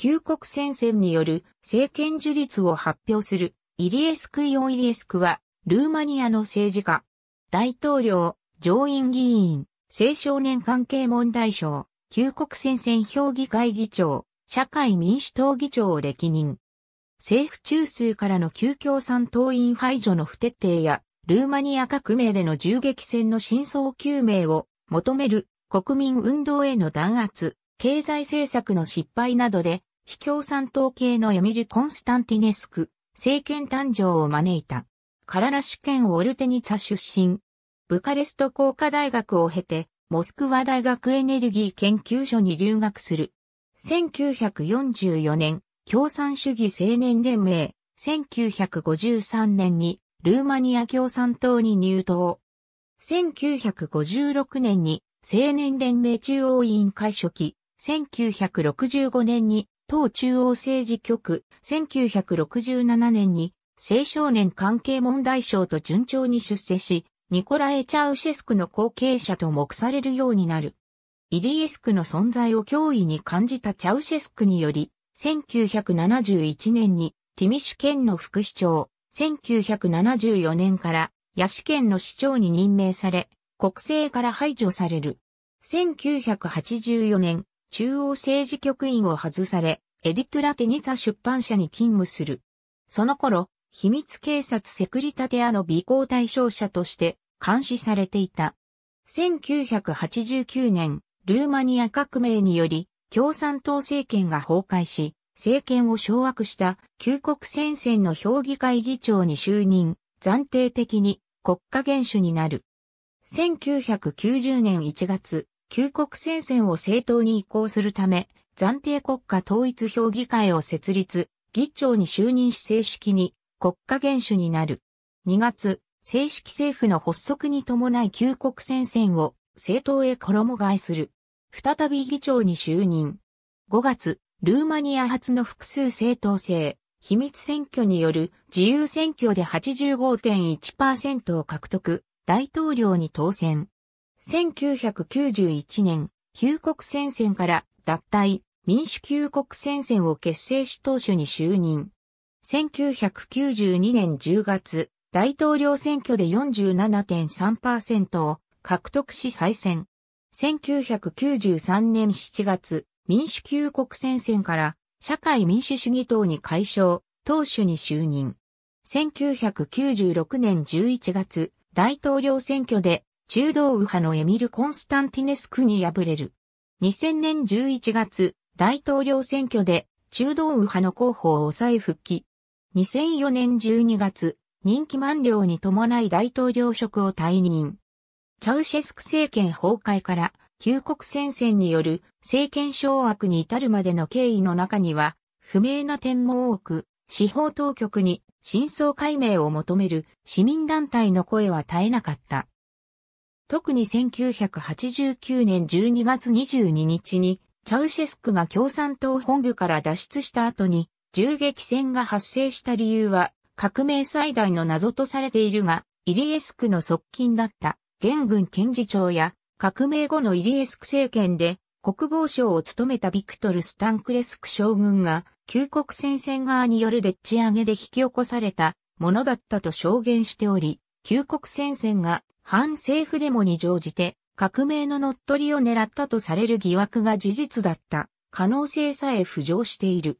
旧国戦線による政権樹立を発表するイリエスク・イオイリエスクは、ルーマニアの政治家、大統領、上院議員、青少年関係問題省、旧国戦線評議会議長、社会民主党議長を歴任。政府中枢からの旧共産党員排除の不徹底や、ルーマニア革命での銃撃戦の真相究明を求める国民運動への弾圧、経済政策の失敗などで非共産党系のヤミル・コンスタンティネスク、政権誕生を招いた。カララ主県オルテニツァ出身。ブカレスト工科大学を経て、モスクワ大学エネルギー研究所に留学する。1944年、共産主義青年連盟。1953年に、ルーマニア共産党に入党。1956年に、青年連盟中央委員会初期。1965年に党中央政治局、1967年に、青少年関係問題省と順調に出世し、ニコラエ・チャウシェスクの後継者と目されるようになる。イリエスクの存在を脅威に感じたチャウシェスクにより、1971年にティミシュ県の副市長、1974年からヤシ県の市長に任命され、国政から排除される。1984年、中央政治局員を外され、エディトラテニサ出版社に勤務する。その頃、秘密警察セクリタテアの美行対象者として監視されていた。1989年、ルーマニア革命により、共産党政権が崩壊し、政権を掌握した旧国戦線の評議会議長に就任、暫定的に国家元首になる。1990年1月、旧国戦線を政党に移行するため、暫定国家統一評議会を設立、議長に就任し正式に国家元首になる。2月、正式政府の発足に伴い旧国戦線を政党へ衣替えする。再び議長に就任。5月、ルーマニア初の複数政党制、秘密選挙による自由選挙で85.1%を獲得、大統領に当選。1991年、旧国戦線から脱退、民主旧国戦線を結成し党首に就任。1992年10月、大統領選挙で47.3%を獲得し再選。1993年7月、民主旧国戦線から社会民主主義党に解消、党首に就任。1996年11月、大統領選挙で中道右派のエミル・コンスタンティネスクに敗れる。2000年11月、大統領選挙で中道右派の候補を抑え復帰。2004年12月、任期満了に伴い大統領職を退任。チャウシェスク政権崩壊から、旧国戦線による政権掌握に至るまでの経緯の中には、不明な点も多く、司法当局に真相解明を求める市民団体の声は絶えなかった。特に1989年12月22日に、チャウシェスクが共産党本部から脱出した後に、銃撃戦が発生した理由は、革命最大の謎とされているが、イリエスクの側近だった、元軍検事長や、革命後のイリエスク政権で、国防省を務めたビクトル・スタンクレスク将軍が、旧国戦線側によるでっち上げで引き起こされたものだったと証言しており、旧国戦線が反政府デモに乗じて革命の乗っ取りを狙ったとされる疑惑が事実だった可能性さえ浮上している。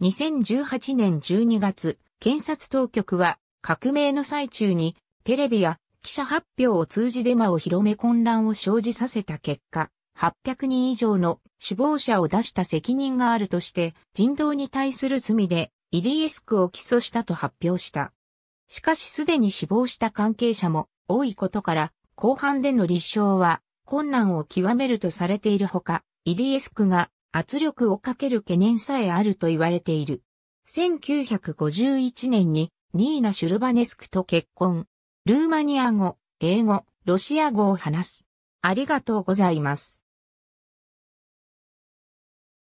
2018年12月、検察当局は革命の最中にテレビや記者発表を通じデマを広め混乱を生じさせた結果、800人以上の死亡者を出した責任があるとして人道に対する罪でイリエスクを起訴したと発表した。しかしすでに死亡した関係者も多いことから、後半での立証は困難を極めるとされているほか、イリエスクが圧力をかける懸念さえあると言われている。1951年にニーナ・シュルバネスクと結婚。ルーマニア語、英語、ロシア語を話す。ありがとうございます。